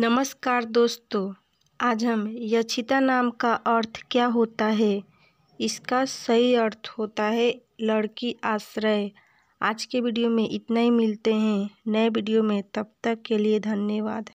नमस्कार दोस्तों आज हम यक्षिता नाम का अर्थ क्या होता है इसका सही अर्थ होता है लड़की आश्रय आज के वीडियो में इतना ही मिलते हैं नए वीडियो में तब तक के लिए धन्यवाद